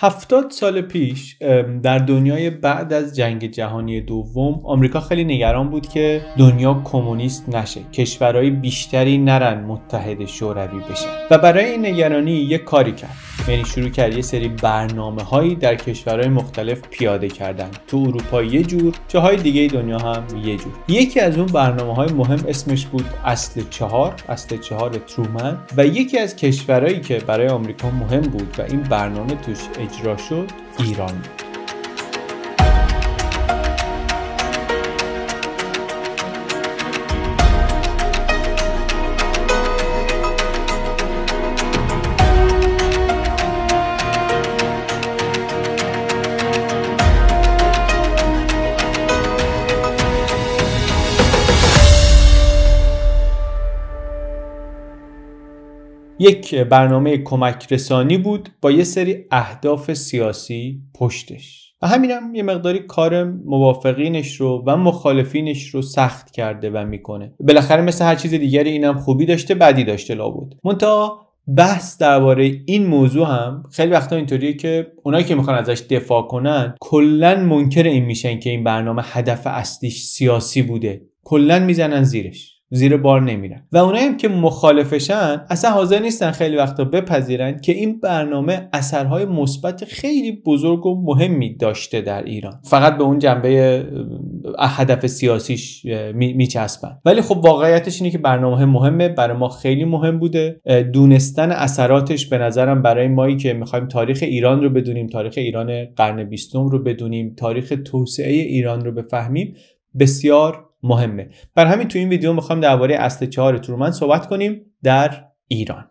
هفتاد سال پیش در دنیای بعد از جنگ جهانی دوم آمریکا خیلی نگران بود که دنیا کمونیست نشه کشورهای بیشتری نرن متحد شوروی بشن و برای این نگرانی یه کاری کرد یعنی شروع کرد یه سری برنامه هایی در کشورهای مختلف پیاده کردن تو اروپا یه جور جاهای دیگه دنیا هم یه جور یکی از اون برنامه های مهم اسمش بود اصل چهار اصل چهار ترومن و یکی از کشورهایی که برای آمریکا مهم بود و این برنامه توش اجرا ایران یک برنامه کمک رسانی بود با یه سری اهداف سیاسی پشتش و همینم یه مقداری کار موافقینش رو و مخالفینش رو سخت کرده و میکنه بالاخره مثل هر چیز دیگری اینم خوبی داشته بدی داشته بود منتها بحث درباره این موضوع هم خیلی وقتا اینطوریه که اونایی که میخوان ازش دفاع کنن کلا منکر این میشن که این برنامه هدف اصلیش سیاسی بوده کلا میزنن زیرش زیر بار نمیرن و اونایی هم که مخالفشن اصلا حاضر نیستن خیلی وقتا بپذیرن که این برنامه اثرهای مثبت خیلی بزرگ و مهمی داشته در ایران فقط به اون جنبه هدف سیاسیش میچسبن ولی خب واقعیتش اینه که برنامه مهمه برای ما خیلی مهم بوده دونستن اثراتش به نظرم برای مایی که میخوایم تاریخ ایران رو بدونیم تاریخ ایران قرن بیستم رو بدونیم تاریخ توسعه ایران رو بفهمیم بسیار مهمه بر همین تو این ویدیو میخوام درباره اصل چهار تورمن صحبت کنیم در ایران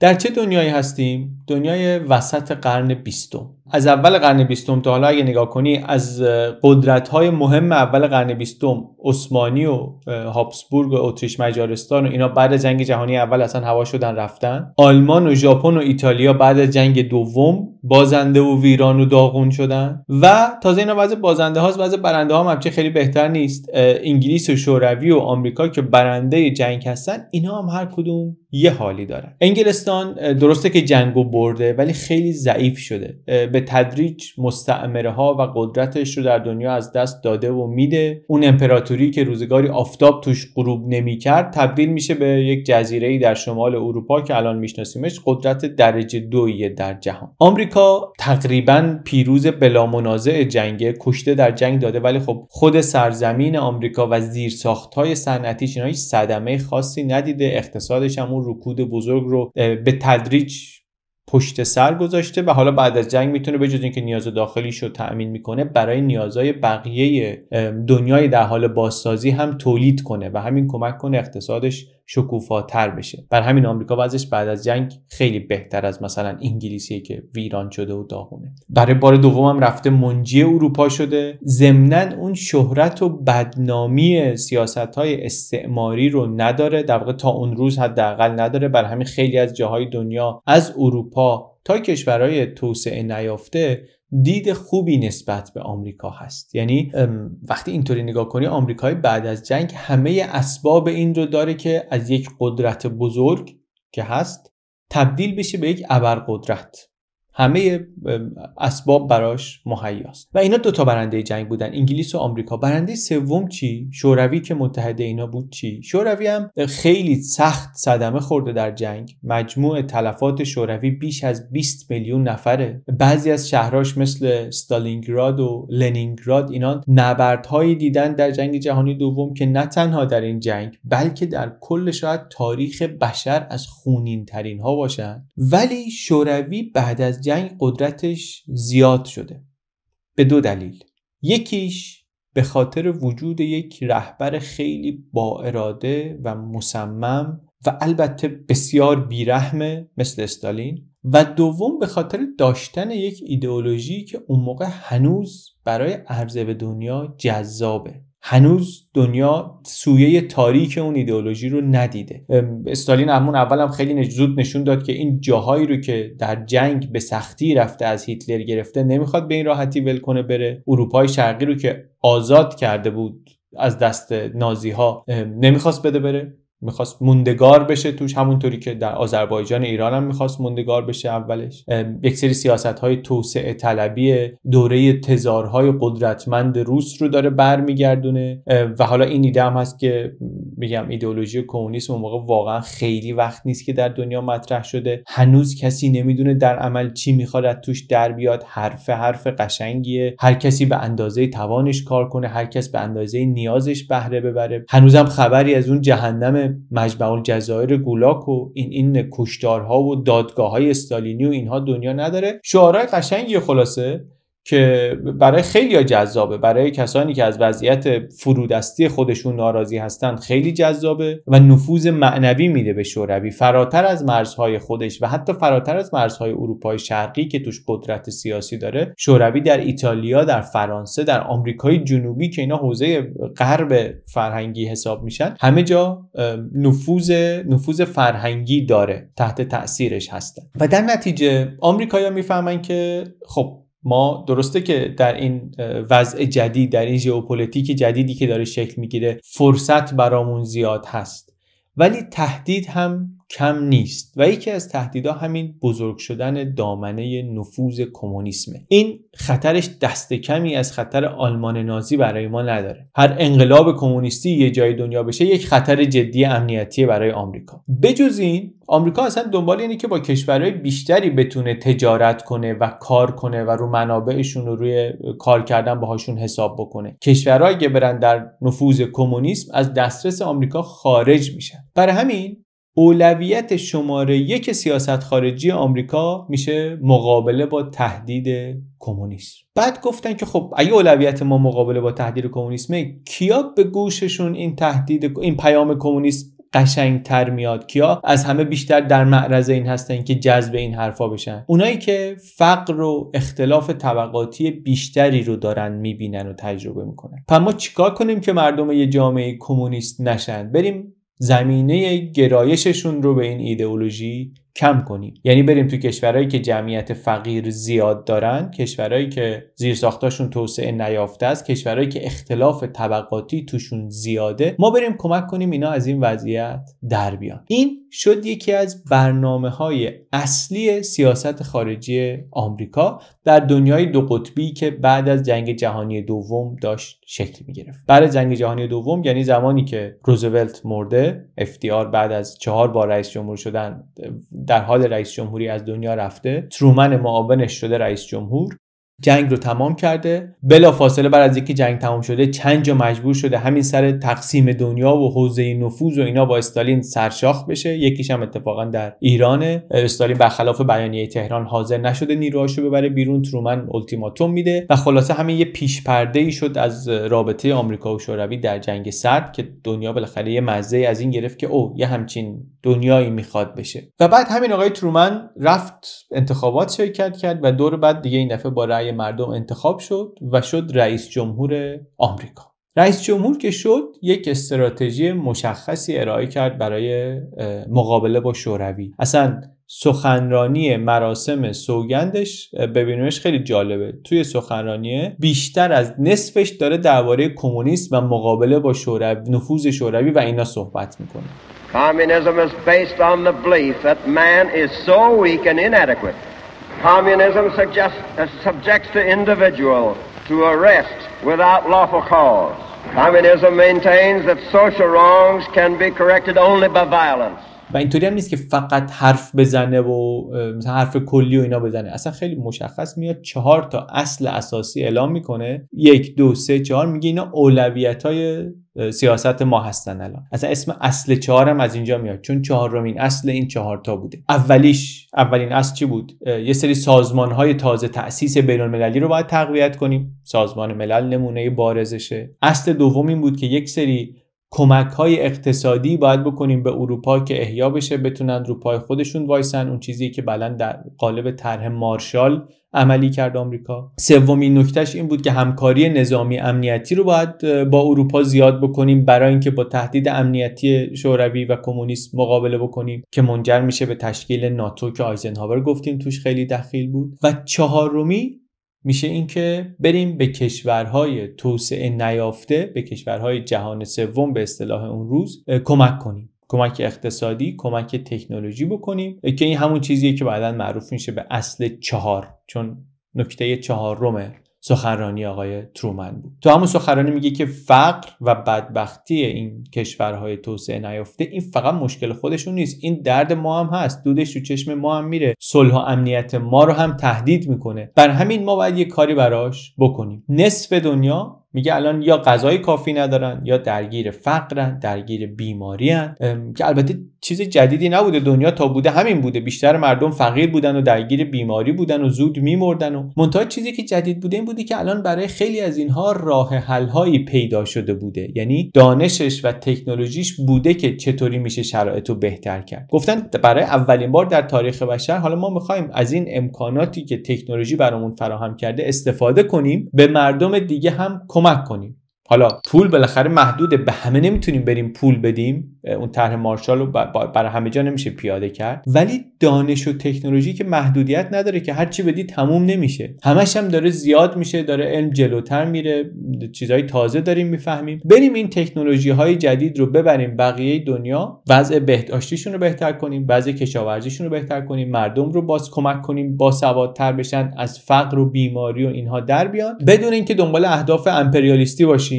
در چه دنیایی هستیم دنیای وسط قرن بیستم از اول قرن بیستم تا حالا اگه نگاه کنی از قدرت های مهم اول قرن بیستم عثمانی و هابسبورگ و اتریش مجارستان و اینا بعد جنگ جهانی اول اصلا هوا شدن رفتن آلمان و ژاپن و ایتالیا بعد جنگ دوم بازنده و ویران و داغون شدن و تازه اینا وضع بازنده هاست وضع برنده ها هم خیلی بهتر نیست انگلیس و شوروی و آمریکا که برنده جنگ هستن اینا هم هر کدوم یه حالی دارن انگلستان درسته که جنگو برده ولی خیلی ضعیف شده به تدریج مستعمره ها و قدرتش رو در دنیا از دست داده و میده اون امپراتوری که روزگاری آفتاب توش غروب نمیکرد تبدیل میشه به یک جزیره در شمال اروپا که الان میشناسیمش قدرت درجه دویه در جهان آمریکا تقریبا پیروز منازع جنگه کشته در جنگ داده ولی خب خود سرزمین آمریکا و زیرساختهای صنعتیش اینا هیچ صدمه خاصی ندیده اقتصادش هم اون رکود بزرگ رو به تدریج پشت سر گذاشته و حالا بعد از جنگ میتونه بجز اینکه نیاز داخلیش رو تأمین میکنه برای نیازهای بقیه دنیای در حال بازسازی هم تولید کنه و همین کمک کنه اقتصادش شکوفاتر بشه بر همین آمریکا وضعش بعد از جنگ خیلی بهتر از مثلا انگلیسی که ویران شده و داغونه برای بار دومم رفته منجی اروپا شده ضمنا اون شهرت و بدنامی سیاست های استعماری رو نداره در واقع تا اون روز حداقل نداره بر همین خیلی از جاهای دنیا از اروپا تا کشورهای توسعه نیافته دید خوبی نسبت به آمریکا هست یعنی وقتی اینطوری نگاه کنی آمریکای بعد از جنگ همه اسباب این رو داره که از یک قدرت بزرگ که هست تبدیل بشه به یک ابرقدرت همه اسباب براش مهیاست و اینا دوتا برنده جنگ بودن انگلیس و آمریکا برنده سوم چی شوروی که متحد اینا بود چی شوروی هم خیلی سخت صدمه خورده در جنگ مجموع تلفات شوروی بیش از 20 میلیون نفره بعضی از شهرهاش مثل ستالینگراد و لنینگراد اینا نبردهایی دیدن در جنگ جهانی دوم که نه تنها در این جنگ بلکه در کل شاید تاریخ بشر از خونین ترین ها باشن ولی شوروی بعد از جنگ قدرتش زیاد شده به دو دلیل یکیش به خاطر وجود یک رهبر خیلی با اراده و مصمم و البته بسیار بیرحمه مثل استالین و دوم به خاطر داشتن یک ایدئولوژی که اون موقع هنوز برای عرضه به دنیا جذابه هنوز دنیا سویه تاریک اون ایدئولوژی رو ندیده استالین همون اولم خیلی زود نشون داد که این جاهایی رو که در جنگ به سختی رفته از هیتلر گرفته نمیخواد به این راحتی ول کنه بره اروپای شرقی رو که آزاد کرده بود از دست نازی ها نمیخواست بده بره میخواست موندگار بشه توش همونطوری که در آذربایجان ایران هم میخواست موندگار بشه اولش یک سری سیاست های توسعه طلبی دوره تزارهای قدرتمند روس رو داره برمیگردونه و حالا این ایده هم هست که میگم ایدئولوژی کمونیسم اون موقع واقعا خیلی وقت نیست که در دنیا مطرح شده هنوز کسی نمیدونه در عمل چی میخواد از توش در بیاد حرف حرف قشنگیه هر کسی به اندازه توانش کار کنه هر کس به اندازه نیازش بهره ببره هنوزم خبری از اون جهنم مجمع الجزایر گولاک و این این کشتارها و دادگاه های استالینی و اینها دنیا نداره شعارهای قشنگی خلاصه که برای خیلی جذابه برای کسانی که از وضعیت فرودستی خودشون ناراضی هستند خیلی جذابه و نفوذ معنوی میده به شوروی فراتر از مرزهای خودش و حتی فراتر از مرزهای اروپای شرقی که توش قدرت سیاسی داره شوروی در ایتالیا در فرانسه در آمریکای جنوبی که اینا حوزه غرب فرهنگی حساب میشن همه جا نفوذ نفوذ فرهنگی داره تحت تاثیرش هستن و در نتیجه آمریکایا میفهمن که خب ما درسته که در این وضع جدید در این ژئوپلیتیک جدیدی که داره شکل میگیره فرصت برامون زیاد هست ولی تهدید هم کم نیست و یکی از تهدیدها همین بزرگ شدن دامنه نفوذ کمونیسم. این خطرش دست کمی از خطر آلمان نازی برای ما نداره هر انقلاب کمونیستی یه جای دنیا بشه یک خطر جدی امنیتی برای آمریکا بجز این آمریکا اصلا دنبال اینه که با کشورهای بیشتری بتونه تجارت کنه و کار کنه و رو منابعشون رو روی کار کردن باهاشون حساب بکنه کشورهایی که برن در نفوذ کمونیسم از دسترس آمریکا خارج میشن برای همین اولویت شماره یک سیاست خارجی آمریکا میشه مقابله با تهدید کمونیسم بعد گفتن که خب اگه اولویت ما مقابله با تهدید کمونیسمه کیا به گوششون این تهدید این پیام کمونیسم قشنگتر میاد کیا از همه بیشتر در معرض این هستن که جذب این حرفا بشن اونایی که فقر و اختلاف طبقاتی بیشتری رو دارن میبینن و تجربه میکنن پس ما چیکار کنیم که مردم یه جامعه کمونیست نشن بریم زمینه گرایششون رو به این ایدئولوژی کم کنیم یعنی بریم تو کشورهایی که جمعیت فقیر زیاد دارن کشورهایی که زیرساختاشون توسعه نیافته است کشورهایی که اختلاف طبقاتی توشون زیاده ما بریم کمک کنیم اینا از این وضعیت در بیان این شد یکی از برنامه های اصلی سیاست خارجی آمریکا در دنیای دو قطبی که بعد از جنگ جهانی دوم داشت شکل می گرفت بعد از جنگ جهانی دوم یعنی زمانی که روزولت مرده FDR بعد از چهار بار رئیس جمهور شدن در حال رئیس جمهوری از دنیا رفته ترومن معاونش شده رئیس جمهور جنگ رو تمام کرده فاصله بعد از یکی جنگ تمام شده چند جا مجبور شده همین سر تقسیم دنیا و حوزه نفوذ و اینا با استالین سرشاخ بشه یکیش هم اتفاقا در ایران استالین برخلاف بیانیه تهران حاضر نشده نیروهاشو ببره بیرون ترومن التیماتوم میده و خلاصه همین یه پیش پرده ای شد از رابطه آمریکا و شوروی در جنگ سرد که دنیا بالاخره یه مزه از این گرفت که او یه همچین دنیایی میخواد بشه و بعد همین آقای ترومن رفت انتخابات شرکت کرد و دور بعد دیگه این دفعه با مردم انتخاب شد و شد رئیس جمهور آمریکا رئیس جمهور که شد یک استراتژی مشخصی ارائه کرد برای مقابله با شوروی اصلا سخنرانی مراسم سوگندش ببینیمش خیلی جالبه توی سخنرانی بیشتر از نصفش داره درباره کمونیسم و مقابله با شوروی نفوذ شوروی و اینا صحبت میکنه Communism is based on the that man is so weak and inadequate Communism suggests, uh, subjects the individual to arrest without lawful cause. Communism maintains that social wrongs can be corrected only by violence. و اینطوری هم نیست که فقط حرف بزنه و مثلا حرف کلی و اینا بزنه اصلا خیلی مشخص میاد چهار تا اصل اساسی اعلام میکنه یک دو سه چهار میگه اینا اولویت های سیاست ما هستن الان اصلا اسم اصل چهارم از اینجا میاد چون چهارمین اصل این چهارتا بوده اولیش اولین اصل چی بود یه سری سازمان های تازه تاسیس بین المللی رو باید تقویت کنیم سازمان ملل نمونه بارزشه اصل دوم این بود که یک سری کمک های اقتصادی باید بکنیم به اروپا که احیا بشه بتونن رو پای خودشون وایسن اون چیزی که بلند در قالب طرح مارشال عملی کرد آمریکا سومین نکتهش این بود که همکاری نظامی امنیتی رو باید با اروپا زیاد بکنیم برای اینکه با تهدید امنیتی شوروی و کمونیسم مقابله بکنیم که منجر میشه به تشکیل ناتو که آیزنهاور گفتیم توش خیلی دخیل بود و چهارمی میشه اینکه بریم به کشورهای توسعه نیافته به کشورهای جهان سوم به اصطلاح اون روز کمک کنیم کمک اقتصادی کمک تکنولوژی بکنیم که این همون چیزیه که بعدا معروف میشه به اصل چهار چون نکته رومه سخنرانی آقای ترومن بود تو همون سخنرانی میگه که فقر و بدبختی این کشورهای توسعه نیافته این فقط مشکل خودشون نیست این درد ما هم هست دودش تو چشم ما هم میره صلح و امنیت ما رو هم تهدید میکنه بر همین ما باید یه کاری براش بکنیم نصف دنیا میگه الان یا غذای کافی ندارن یا درگیر فقرن درگیر بیماریان که البته چیز جدیدی نبوده دنیا تا بوده همین بوده بیشتر مردم فقیر بودن و درگیر بیماری بودن و زود میمردن و منتها چیزی که جدید بوده این بوده که الان برای خیلی از اینها راه حلهایی پیدا شده بوده یعنی دانشش و تکنولوژیش بوده که چطوری میشه شرایط رو بهتر کرد گفتن برای اولین بار در تاریخ بشر حالا ما میخوایم از این امکاناتی که تکنولوژی برامون فراهم کرده استفاده کنیم به مردم دیگه هم کمک کنیم حالا پول بالاخره محدوده به همه نمیتونیم بریم پول بدیم اون طرح مارشال رو برای همه جا نمیشه پیاده کرد ولی دانش و تکنولوژی که محدودیت نداره که هرچی بدی تموم نمیشه همش هم داره زیاد میشه داره علم جلوتر میره چیزهای تازه داریم میفهمیم بریم این تکنولوژی های جدید رو ببریم بقیه دنیا وضع بهداشتیشون رو بهتر کنیم وضع کشاورزیشون رو بهتر کنیم مردم رو باز کمک کنیم با سوادتر بشن از فقر و بیماری و اینها در بیان بدون اینکه دنبال اهداف امپریالیستی باشیم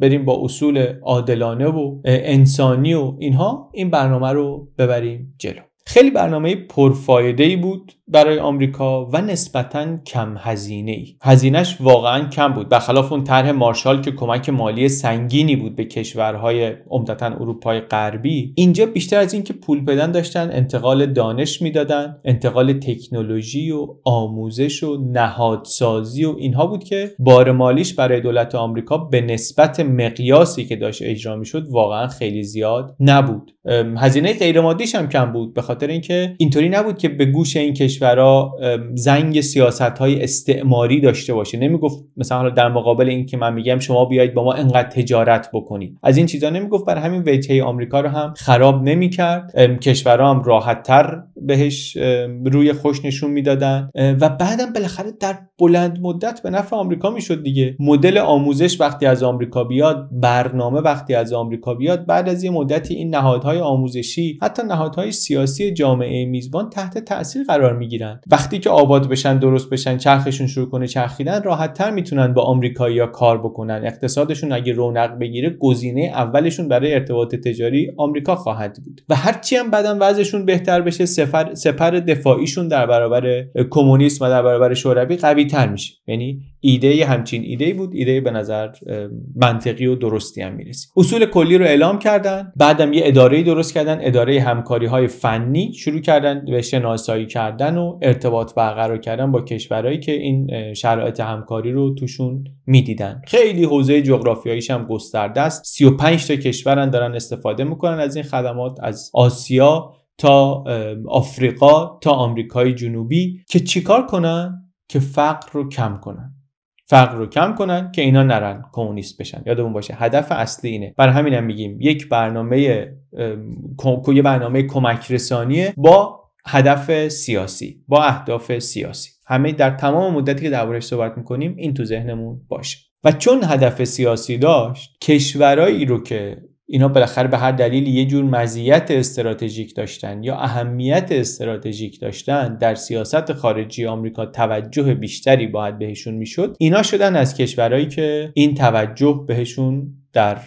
بریم با اصول عادلانه و انسانی و اینها این برنامه رو ببریم جلو خیلی برنامه پرفایده ای بود برای آمریکا و نسبتا کم هزینه ای هزینهش واقعا کم بود برخلاف اون طرح مارشال که کمک مالی سنگینی بود به کشورهای عمدتا اروپای غربی اینجا بیشتر از اینکه پول بدن داشتن انتقال دانش میدادن انتقال تکنولوژی و آموزش و نهادسازی و اینها بود که بار مالیش برای دولت آمریکا به نسبت مقیاسی که داشت اجرا میشد واقعا خیلی زیاد نبود هزینه غیرمادیش هم کم بود به خاطر اینکه اینطوری نبود که به گوش این کشور کشورها زنگ سیاست های استعماری داشته باشه نمیگفت مثلا حالا در مقابل که من میگم شما بیایید با ما انقدر تجارت بکنید از این چیزا نمیگفت بر همین وجهه آمریکا رو هم خراب نمیکرد کشورها هم راحت تر بهش روی خوش نشون میدادن و بعدم بالاخره در بلند مدت به نفع آمریکا میشد دیگه مدل آموزش وقتی از آمریکا بیاد برنامه وقتی از آمریکا بیاد بعد از یه مدتی این نهادهای آموزشی حتی نهادهای سیاسی جامعه میزبان تحت تاثیر قرار می وقتی که آباد بشن درست بشن چرخشون شروع کنه چرخیدن تر میتونن با آمریکایی‌ها کار بکنن اقتصادشون اگه رونق بگیره گزینه اولشون برای ارتباط تجاری آمریکا خواهد بود و هرچی هم بعدا وضعشون بهتر بشه سفر سپر دفاعیشون در برابر کمونیسم و در برابر شوروی قوی تر میشه یعنی ایده همچین ایده بود ایده به نظر منطقی و درستی هم میرسید اصول کلی رو اعلام کردن بعدم یه اداره درست کردن اداره همکاری های فنی شروع کردن به شناسایی کردن و ارتباط برقرار کردن با کشورهایی که این شرایط همکاری رو توشون میدیدن خیلی حوزه جغرافیاییش هم گسترده است 35 تا کشورن دارن استفاده میکنن از این خدمات از آسیا تا آفریقا تا آمریکای جنوبی که چیکار کنن که فقر رو کم کنن فقر رو کم کنن که اینا نرن کمونیست بشن یادمون باشه هدف اصلی اینه بر همینم هم میگیم یک برنامه یه برنامه کمک رسانیه با هدف سیاسی با اهداف سیاسی همه در تمام مدتی که دربارش صحبت میکنیم این تو ذهنمون باشه و چون هدف سیاسی داشت کشورایی رو که اینا بالاخره به هر دلیل یه جور مزیت استراتژیک داشتن یا اهمیت استراتژیک داشتن در سیاست خارجی آمریکا توجه بیشتری باید بهشون میشد اینا شدن از کشورهایی که این توجه بهشون در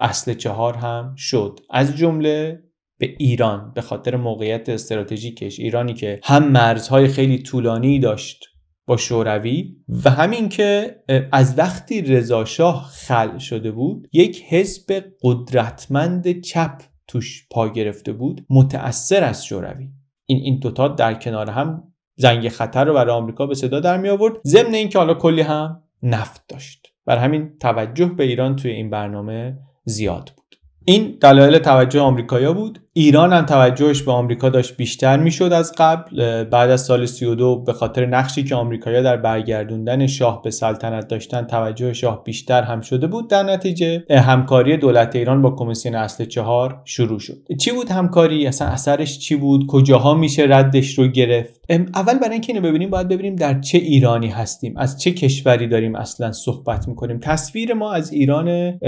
اصل چهار هم شد از جمله به ایران به خاطر موقعیت استراتژیکش ایرانی که هم مرزهای خیلی طولانی داشت با شوروی و همین که از وقتی رضاشاه خل شده بود یک حزب قدرتمند چپ توش پا گرفته بود متأثر از شوروی این این دوتا در کنار هم زنگ خطر رو برای آمریکا به صدا در می آورد ضمن اینکه حالا کلی هم نفت داشت بر همین توجه به ایران توی این برنامه زیاد بود این دلایل توجه آمریکایا بود ایران هم توجهش به آمریکا داشت بیشتر میشد از قبل بعد از سال 32 به خاطر نقشی که آمریکایی‌ها در برگردوندن شاه به سلطنت داشتن توجه شاه بیشتر هم شده بود در نتیجه همکاری دولت ایران با کمیسیون اصل چهار شروع شد چی بود همکاری اصلا اثرش چی بود کجاها میشه ردش رو گرفت اول برای اینکه اینو ببینیم باید ببینیم در چه ایرانی هستیم از چه کشوری داریم اصلا صحبت میکنیم تصویر ما از ایران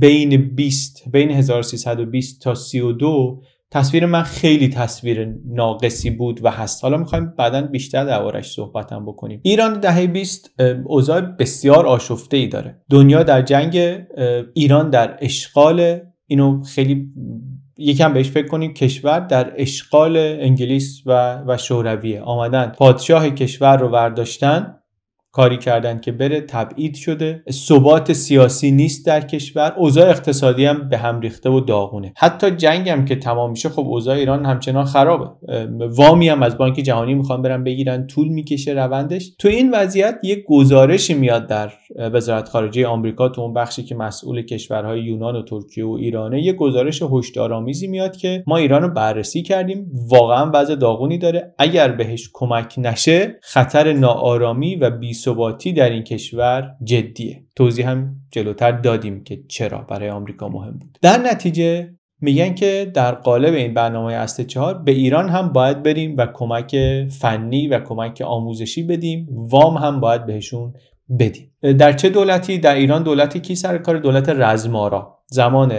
بین 20 بین 1320 تا 32 تصویر من خیلی تصویر ناقصی بود و هست حالا میخوایم بعدا بیشتر دربارهش صحبتم بکنیم ایران دهه 20 اوضاع بسیار آشفته ای داره دنیا در جنگ ایران در اشغال اینو خیلی یکم بهش فکر کنیم کشور در اشغال انگلیس و, و شورویه آمدن پادشاه کشور رو برداشتن کاری کردن که بره تبعید شده ثبات سیاسی نیست در کشور اوضاع اقتصادی هم به هم ریخته و داغونه حتی جنگ هم که تمام میشه خب اوضاع ایران همچنان خرابه وامی هم از بانک جهانی میخوان برن بگیرن طول میکشه روندش تو این وضعیت یک گزارشی میاد در وزارت خارجه آمریکا تو اون بخشی که مسئول کشورهای یونان و ترکیه و ایرانه یک گزارش هشدارآمیزی میاد که ما ایران رو بررسی کردیم واقعا وضع داغونی داره اگر بهش کمک نشه خطر ناآرامی و بیثباتی در این کشور جدیه توضیح هم جلوتر دادیم که چرا برای آمریکا مهم بود در نتیجه میگن که در قالب این برنامه اصل چهار به ایران هم باید بریم و کمک فنی و کمک آموزشی بدیم وام هم باید بهشون بدیم در چه دولتی در ایران دولتی کی سر کار دولت رزمارا زمان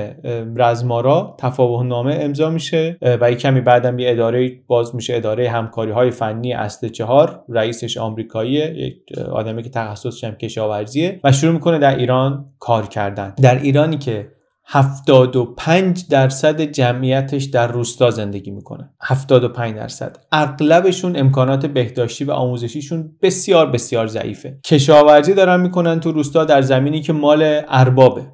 رزمارا تفاوه نامه امضا میشه و کمی بعدم یه اداره باز میشه اداره همکاری های فنی اصل چهار رئیسش آمریکاییه یک آدمی که تخصصش هم کشاورزیه و شروع میکنه در ایران کار کردن در ایرانی که 75 درصد جمعیتش در روستا زندگی میکنه 75 درصد اغلبشون امکانات بهداشتی و آموزشیشون بسیار بسیار ضعیفه کشاورزی دارن میکنن تو روستا در زمینی که مال اربابه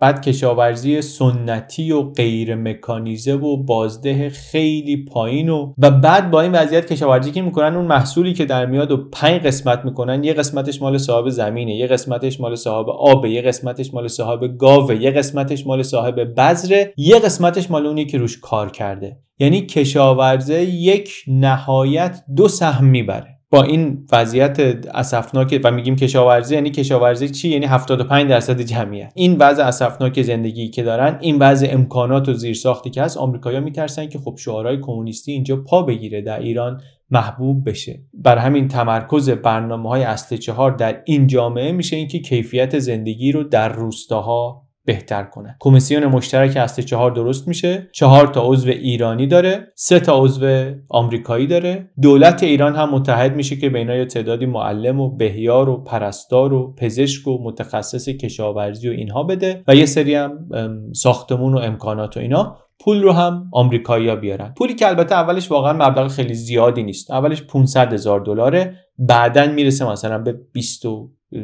بعد کشاورزی سنتی و غیر مکانیزه و بازده خیلی پایین و و بعد با این وضعیت کشاورزی که میکنن اون محصولی که در میاد و پنج قسمت میکنن یه قسمتش مال صاحب زمینه یه قسمتش مال صاحب آب یه قسمتش مال صاحب گاوه یه قسمتش مال صاحب بذره یه قسمتش مال اونی که روش کار کرده یعنی کشاورزه یک نهایت دو سهم میبره با این وضعیت اسفناک و میگیم کشاورزی یعنی کشاورزی چی یعنی 75 درصد جمعیت این وضع اسفناک زندگی که دارن این وضع امکانات و زیرساختی که هست آمریکایی‌ها میترسن که خب شعارهای کمونیستی اینجا پا بگیره در ایران محبوب بشه بر همین تمرکز برنامه های اصل چهار در این جامعه میشه اینکه کیفیت زندگی رو در روستاها بهتر کنه. کمیسیون مشترک هسته چهار درست میشه چهار تا عضو ایرانی داره سه تا عضو آمریکایی داره دولت ایران هم متحد میشه که بینا یه تعدادی معلم و بهیار و پرستار و پزشک و متخصص کشاورزی و اینها بده و یه سری هم ساختمون و امکانات و اینا پول رو هم آمریکایی‌ها بیارن پولی که البته اولش واقعا مبلغ خیلی زیادی نیست اولش 500 هزار دلاره بعدا میرسه مثلا به 20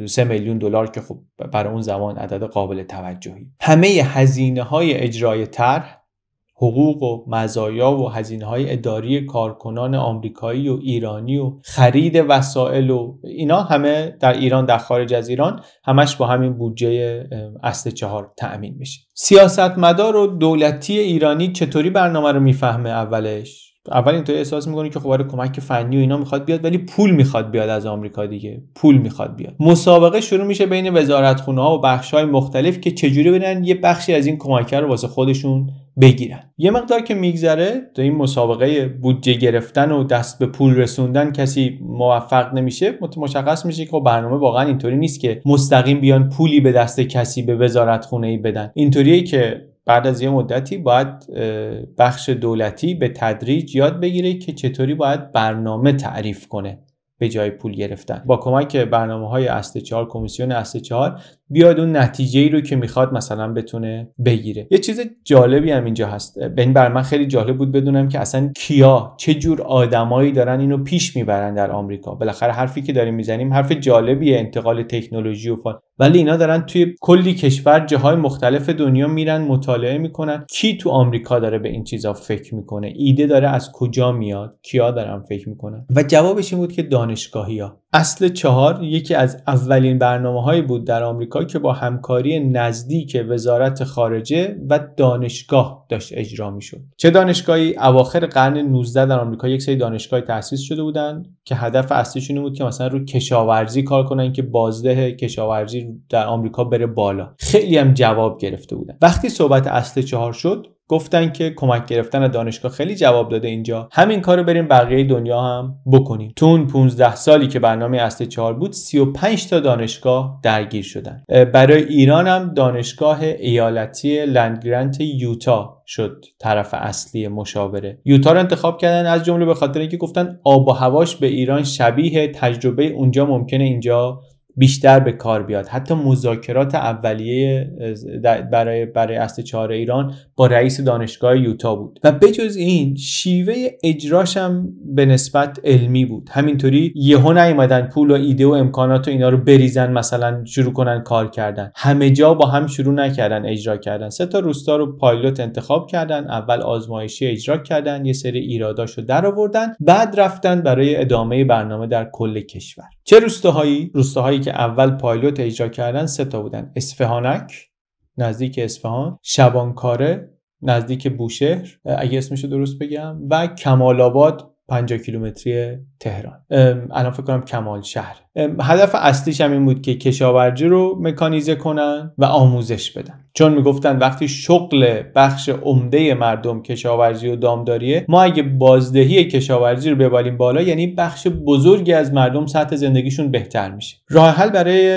3 میلیون دلار که خب برای اون زمان عدد قابل توجهی همه هزینه های اجرای طرح حقوق و مزایا و هزینه های اداری کارکنان آمریکایی و ایرانی و خرید وسایل و اینا همه در ایران در خارج از ایران همش با همین بودجه اصل چهار تأمین میشه سیاستمدار و دولتی ایرانی چطوری برنامه رو میفهمه اولش اول اینطوری احساس میکنی که خب برای آره، کمک فنی و اینا میخواد بیاد ولی پول میخواد بیاد از آمریکا دیگه پول میخواد بیاد مسابقه شروع میشه بین وزارتخونه ها و بخش های مختلف که چجوری برن یه بخشی از این کمک رو واسه خودشون بگیرن یه مقدار که میگذره تو این مسابقه بودجه گرفتن و دست به پول رسوندن کسی موفق نمیشه مشخص میشه که خب برنامه واقعا اینطوری نیست که مستقیم بیان پولی به دست کسی به وزارت خونه ای بدن اینطوریه که بعد از یه مدتی باید بخش دولتی به تدریج یاد بگیره که چطوری باید برنامه تعریف کنه به جای پول گرفتن با کمک برنامه های اصل چهار کمیسیون اصل چهار بیاد اون نتیجه ای رو که میخواد مثلا بتونه بگیره یه چیز جالبی هم اینجا هست این بر من خیلی جالب بود بدونم که اصلا کیا چه جور آدمایی دارن اینو پیش میبرن در آمریکا بالاخره حرفی که داریم میزنیم حرف جالبی انتقال تکنولوژی و ف ولی اینا دارن توی کلی کشور جاهای مختلف دنیا میرن مطالعه میکنن کی تو آمریکا داره به این چیزا فکر میکنه ایده داره از کجا میاد کیا دارن فکر میکنن و جوابش این بود که دانشگاهی ها اصل چهار یکی از اولین برنامه هایی بود در آمریکا که با همکاری نزدیک وزارت خارجه و دانشگاه داشت اجرا میشد چه دانشگاهی اواخر قرن 19 در آمریکا یک سری دانشگاه تأسیس شده بودن که هدف اصلیشون بود که مثلا رو کشاورزی کار کنن که بازده کشاورزی در آمریکا بره بالا خیلی هم جواب گرفته بودن وقتی صحبت اصل چهار شد گفتن که کمک گرفتن دانشگاه خیلی جواب داده اینجا همین کار رو بریم بقیه دنیا هم بکنیم تون اون 15 سالی که برنامه اصل 4 بود 35 تا دانشگاه درگیر شدن برای ایران هم دانشگاه ایالتی لندگرنت یوتا شد طرف اصلی مشاوره یوتا رو انتخاب کردن از جمله به خاطر اینکه گفتن آب و هواش به ایران شبیه تجربه اونجا ممکنه اینجا بیشتر به کار بیاد حتی مذاکرات اولیه برای برای اصل چهار ایران با رئیس دانشگاه یوتا بود و بجز این شیوه اجراش هم به نسبت علمی بود همینطوری یهو نیومدن پول و ایده و امکانات و اینا رو بریزن مثلا شروع کنن کار کردن همه جا با هم شروع نکردن اجرا کردن سه تا روستا رو پایلوت انتخاب کردن اول آزمایشی اجرا کردن یه سری ایراداشو درآوردن بعد رفتن برای ادامه برنامه در کل کشور چه روستاهایی روستاهایی که اول پایلوت اجرا کردن سه تا بودن اسفهانک نزدیک اسفهان شبانکاره نزدیک بوشهر اگه اسمشو درست بگم و کمالآباد 50 کیلومتری تهران الان فکر کنم کمال شهر هدف اصلیش هم این بود که کشاورزی رو مکانیزه کنن و آموزش بدن چون میگفتن وقتی شغل بخش عمده مردم کشاورزی و دامداریه ما اگه بازدهی کشاورزی رو ببالیم بالا یعنی بخش بزرگی از مردم سطح زندگیشون بهتر میشه راه حل برای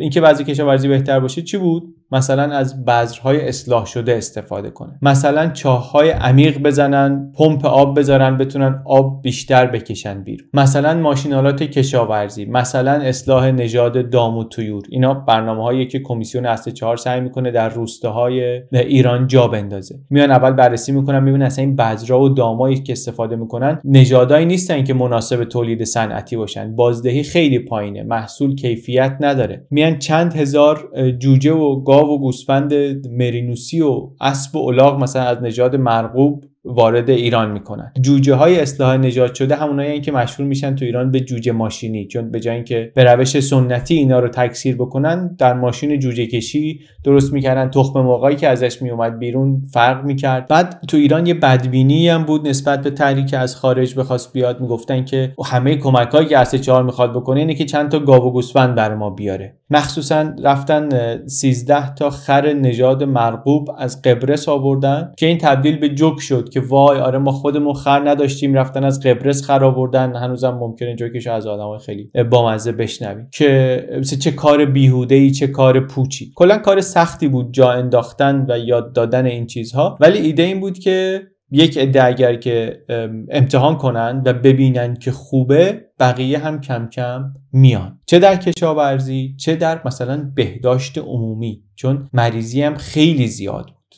اینکه بعضی کشاورزی بهتر باشه چی بود مثلا از بذرهای اصلاح شده استفاده کنه مثلا چاههای عمیق بزنن پمپ آب بذارن بتونن آب بیشتر بکشن بیرون مثلا ماشینالات کشاورزی مثلا اصلاح نژاد دام و تویور اینا برنامه هایی که کمیسیون اصل چهار سعی میکنه در روستاهای ایران جا بندازه میان اول بررسی میکنن میبینن اصلا این بذرا و دامایی که استفاده میکنن نژادایی نیستن که مناسب تولید صنعتی باشن بازدهی خیلی پایینه محصول کیفیت نداره میان چند هزار جوجه و گاو و گوسفند مرینوسی و اسب و الاغ مثلا از نژاد مرغوب وارد ایران میکنن جوجه های اصلاح نجات شده همونایی که مشهور میشن تو ایران به جوجه ماشینی چون به جای اینکه به روش سنتی اینا رو تکثیر بکنن در ماشین جوجه کشی درست میکردن تخم مرغایی که ازش میومد بیرون فرق میکرد بعد تو ایران یه بدبینی هم بود نسبت به تحریک از خارج بخواست بیاد میگفتن که همه کمکهایی که اس چهار میخواد بکنه اینه که چند تا گاو و گوسفند بر ما بیاره مخصوصا رفتن 13 تا خر نژاد مرغوب از قبرس آوردن که این تبدیل به جوک شد که وای آره ما خودمون خر نداشتیم رفتن از قبرس خر آوردن هنوزم ممکنه جوکش از آدمای خیلی بامزه بشنویم که چه کار بیهوده ای چه کار پوچی کلا کار سختی بود جا انداختن و یاد دادن این چیزها ولی ایده این بود که یک عده اگر که امتحان کنند و ببینن که خوبه بقیه هم کم کم میان چه در کشاورزی چه در مثلا بهداشت عمومی چون مریضی هم خیلی زیاد بود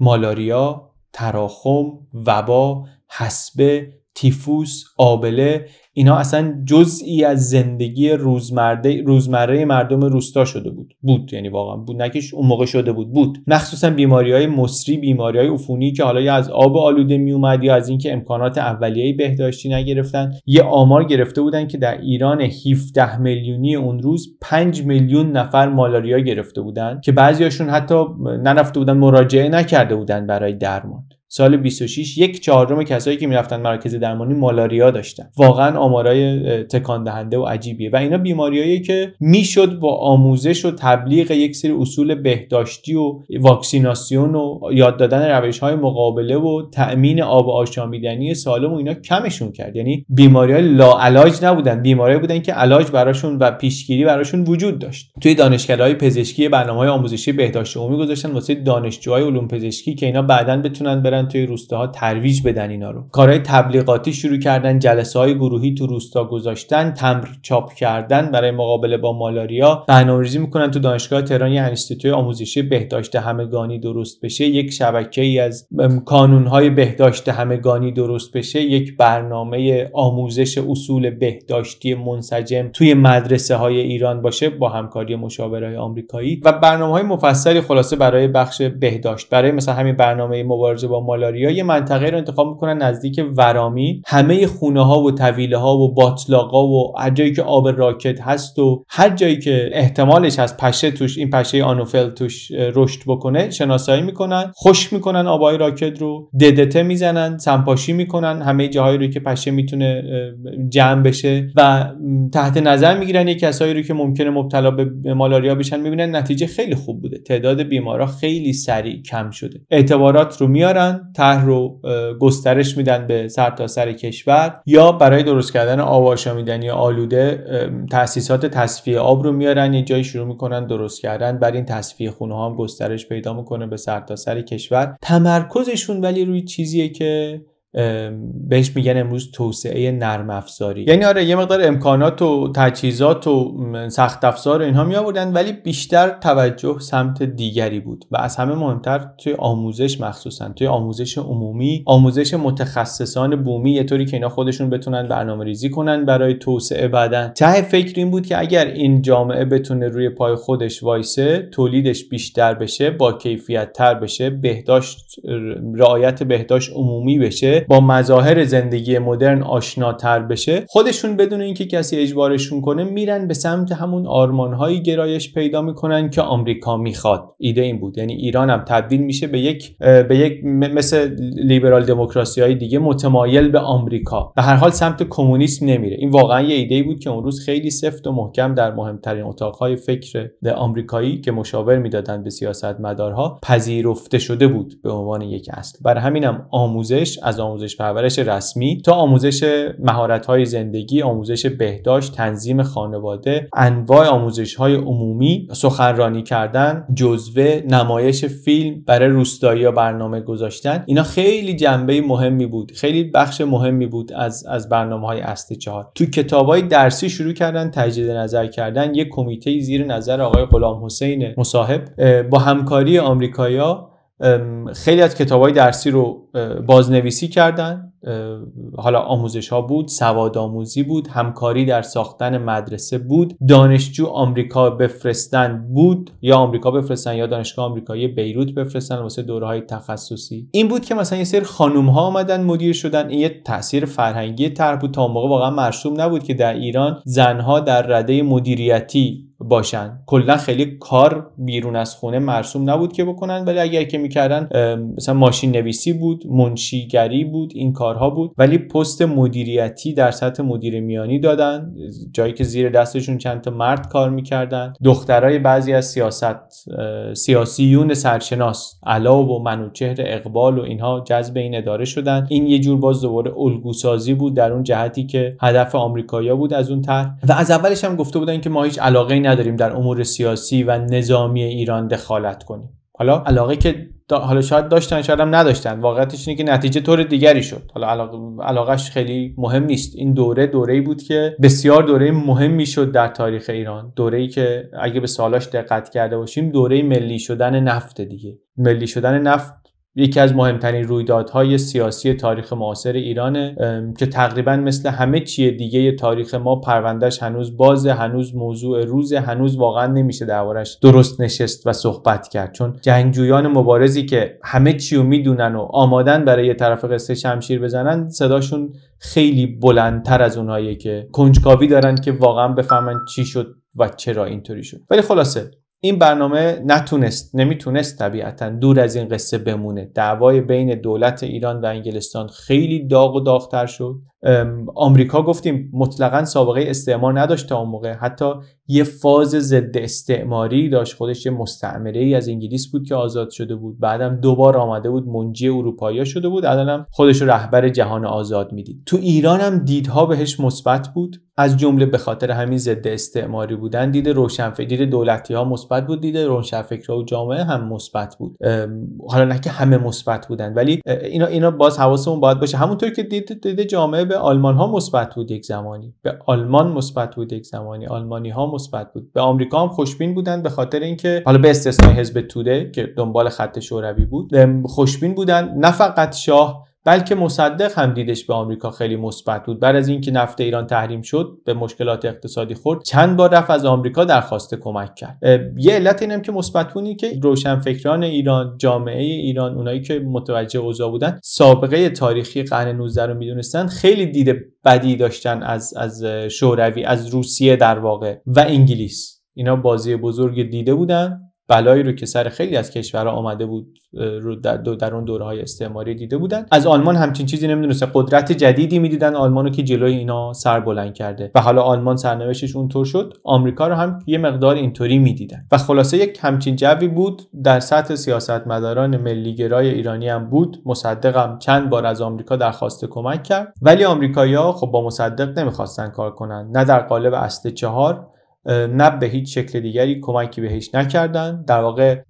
مالاریا تراخم وبا حسبه تیفوس آبله اینا اصلا جزئی از زندگی روزمره روزمره مردم روستا شده بود بود یعنی واقعا بود نکش اون موقع شده بود بود مخصوصا بیماری های مصری بیماری های عفونی که حالا یا از آب آلوده می اومد یا از اینکه امکانات اولیه بهداشتی نگرفتن یه آمار گرفته بودن که در ایران 17 میلیونی اون روز 5 میلیون نفر مالاریا گرفته بودن که بعضیاشون حتی نرفته بودن مراجعه نکرده بودن برای درمان سال 26 یک چهارم کسایی که میرفتن مرکز درمانی مالاریا داشتن واقعا آمارای تکان دهنده و عجیبیه و اینا بیماریایی که میشد با آموزش و تبلیغ یک سری اصول بهداشتی و واکسیناسیون و یاد دادن روش های مقابله و تأمین آب آشامیدنی سالم و اینا کمشون کرد یعنی بیماری علاج نبودن بیماری بودن که علاج براشون و پیشگیری براشون وجود داشت توی های پزشکی برنامه های آموزشی بهداشت عمومی گذاشتن واسه دانشجوهای علوم پزشکی که اینا بعدا بتونن برن بتونن توی روستاها ترویج بدن اینا رو کارهای تبلیغاتی شروع کردن جلسه های گروهی تو روستا گذاشتن تمر چاپ کردن برای مقابله با مالاریا برنامه‌ریزی میکنن تو دانشگاه تهران یه انستیتوی آموزشی بهداشت همگانی درست بشه یک شبکه ای از های بهداشت همگانی درست بشه یک برنامه آموزش اصول بهداشتی منسجم توی مدرسه های ایران باشه با همکاری مشاورای آمریکایی و برنامه های مفصلی خلاصه برای بخش بهداشت برای مثلا همین برنامه مبارزه با مالاریا یه منطقه رو انتخاب میکنن نزدیک ورامی همه خونه ها و طویله ها و باتلاقا و هر جایی که آب راکت هست و هر جایی که احتمالش از پشه توش این پشه آنوفل توش رشد بکنه شناسایی میکنن خشک میکنن آبای راکت رو ددته میزنن سمپاشی میکنن همه جاهایی رو که پشه میتونه جمع بشه و تحت نظر میگیرن یه کسایی رو که ممکنه مبتلا به مالاریا بشن میبینن نتیجه خیلی خوب بوده تعداد بیمارا خیلی سریع کم شده اعتبارات رو میارن میکنن رو گسترش میدن به سرتاسر سر کشور یا برای درست کردن آب آشامیدنی آلوده تاسیسات تصفیه آب رو میارن یه جایی شروع میکنن درست کردن بر این تصفیه خونه ها هم گسترش پیدا میکنه به سرتاسر سر کشور تمرکزشون ولی روی چیزیه که بهش میگن امروز توسعه نرم افزاری یعنی آره یه مقدار امکانات و تجهیزات و سخت افزار اینها می آوردن ولی بیشتر توجه سمت دیگری بود و از همه مهمتر توی آموزش مخصوصا توی آموزش عمومی آموزش متخصصان بومی یه طوری که اینا خودشون بتونن برنامه ریزی کنن برای توسعه بعدن ته فکر این بود که اگر این جامعه بتونه روی پای خودش وایسه تولیدش بیشتر بشه با کیفیت بشه بهداشت رعایت بهداشت عمومی بشه با مظاهر زندگی مدرن آشناتر بشه خودشون بدون اینکه کسی اجبارشون کنه میرن به سمت همون آرمانهایی گرایش پیدا میکنن که آمریکا میخواد ایده این بود یعنی ایران هم تبدیل میشه به یک به یک مثل لیبرال دموکراسی های دیگه متمایل به آمریکا به هر حال سمت کمونیسم نمیره این واقعا یه ایده بود که اون روز خیلی سفت و محکم در مهمترین اتاقهای فکر آمریکایی که مشاور میدادند به سیاستمدارها پذیرفته شده بود به عنوان یک اصل بر همینم آموزش از آموزش پرورش رسمی تا آموزش مهارت‌های زندگی آموزش بهداشت تنظیم خانواده انواع های عمومی سخنرانی کردن جزوه نمایش فیلم برای روستایی برنامه گذاشتن اینا خیلی جنبه مهمی بود خیلی بخش مهمی بود از از برنامه های اصل چهار تو کتاب های درسی شروع کردن تجدید نظر کردن یک کمیته زیر نظر آقای غلام حسین مصاحب با همکاری آمریکایا خیلی از کتاب های درسی رو بازنویسی کردن حالا آموزش ها بود سواد آموزی بود همکاری در ساختن مدرسه بود دانشجو آمریکا بفرستن بود یا آمریکا بفرستن یا دانشگاه آمریکایی بیروت بفرستن واسه دوره های تخصصی این بود که مثلا یه سری خانم ها آمدن مدیر شدن این یه تاثیر فرهنگی طرح بود تا اون موقع واقعا مرسوم نبود که در ایران زنها در رده مدیریتی باشن کلا خیلی کار بیرون از خونه مرسوم نبود که بکنن ولی اگر که میکردن مثلا ماشین نویسی بود منشیگری بود این کارها بود ولی پست مدیریتی در سطح مدیر میانی دادن جایی که زیر دستشون چند تا مرد کار میکردن دخترای بعضی از سیاست سیاسیون سرشناس علاو و منوچهر اقبال و اینها جذب این اداره شدن این یه جور باز دوباره سازی بود در اون جهتی که هدف آمریکایا بود از اون طرح و از اولش هم گفته بودن که ما هیچ علاقه نداریم در امور سیاسی و نظامی ایران دخالت کنیم حالا علاقه که حالا شاید داشتن شاید هم نداشتن واقعیتش اینه که نتیجه طور دیگری شد حالا علاقش خیلی مهم نیست این دوره دوره‌ای بود که بسیار دوره مهمی شد در تاریخ ایران دوره‌ای که اگه به سالاش دقت کرده باشیم دوره ملی شدن نفت دیگه ملی شدن نفت یکی از مهمترین رویدادهای سیاسی تاریخ معاصر ایرانه که تقریبا مثل همه چیه دیگه تاریخ ما پروندهش هنوز بازه هنوز موضوع روز هنوز واقعا نمیشه دربارش درست نشست و صحبت کرد چون جنگجویان مبارزی که همه چی رو میدونن و آمادن برای یه طرف قصه شمشیر بزنن صداشون خیلی بلندتر از اونایی که کنجکاوی دارن که واقعا بفهمن چی شد و چرا اینطوری شد ولی خلاصه این برنامه نتونست نمیتونست طبیعتا دور از این قصه بمونه دعوای بین دولت ایران و انگلستان خیلی داغ و داغتر شد آمریکا گفتیم مطلقا سابقه استعمار نداشت تا اون موقع حتی یه فاز ضد استعماری داشت خودش یه مستعمره ای از انگلیس بود که آزاد شده بود بعدم دوبار آمده بود منجی اروپایی شده بود الانم خودش رو رهبر جهان آزاد میدید تو ایران هم دیدها بهش مثبت بود از جمله به خاطر همین ضد استعماری بودن دید روشنفکر دید دولتی ها مثبت بود دید روشنفکرها و جامعه هم مثبت بود حالا نه که همه مثبت بودن ولی اینا اینا باز حواسمون باید باشه همونطور که دید, دید جامعه آلمان ها مثبت بود یک زمانی به آلمان مثبت بود یک زمانی آلمانی ها مثبت بود به آمریکا هم خوشبین بودند به خاطر اینکه حالا به استثنای حزب توده که دنبال خط شوروی بود خوشبین بودند. نه فقط شاه بلکه مصدق هم دیدش به آمریکا خیلی مثبت بود بعد از اینکه نفت ایران تحریم شد به مشکلات اقتصادی خورد چند بار رفت از آمریکا درخواست کمک کرد یه علت اینم که مثبت بود که روشنفکران ایران جامعه ایران اونایی که متوجه اوضاع بودن سابقه تاریخی قرن 19 رو میدونستن خیلی دید بدی داشتن از از شوروی از روسیه در واقع و انگلیس اینا بازی بزرگ دیده بودن بلایی رو که سر خیلی از کشورها آمده بود رو در, در اون دوره های استعماری دیده بودن از آلمان همچین چیزی نمیدونسته قدرت جدیدی میدیدن رو که جلوی اینا سر بلند کرده و حالا آلمان سرنوشتش اونطور شد آمریکا رو هم یه مقدار اینطوری میدیدن و خلاصه یک همچین جوی بود در سطح سیاستمداران ملیگرای ایرانی هم بود مصدقم چند بار از آمریکا درخواست کمک کرد ولی آمریکایی‌ها خب با مصدق نمیخواستن کار کنن نه در قالب اصل چهار نه به هیچ شکل دیگری کمکی بهش نکردن در واقع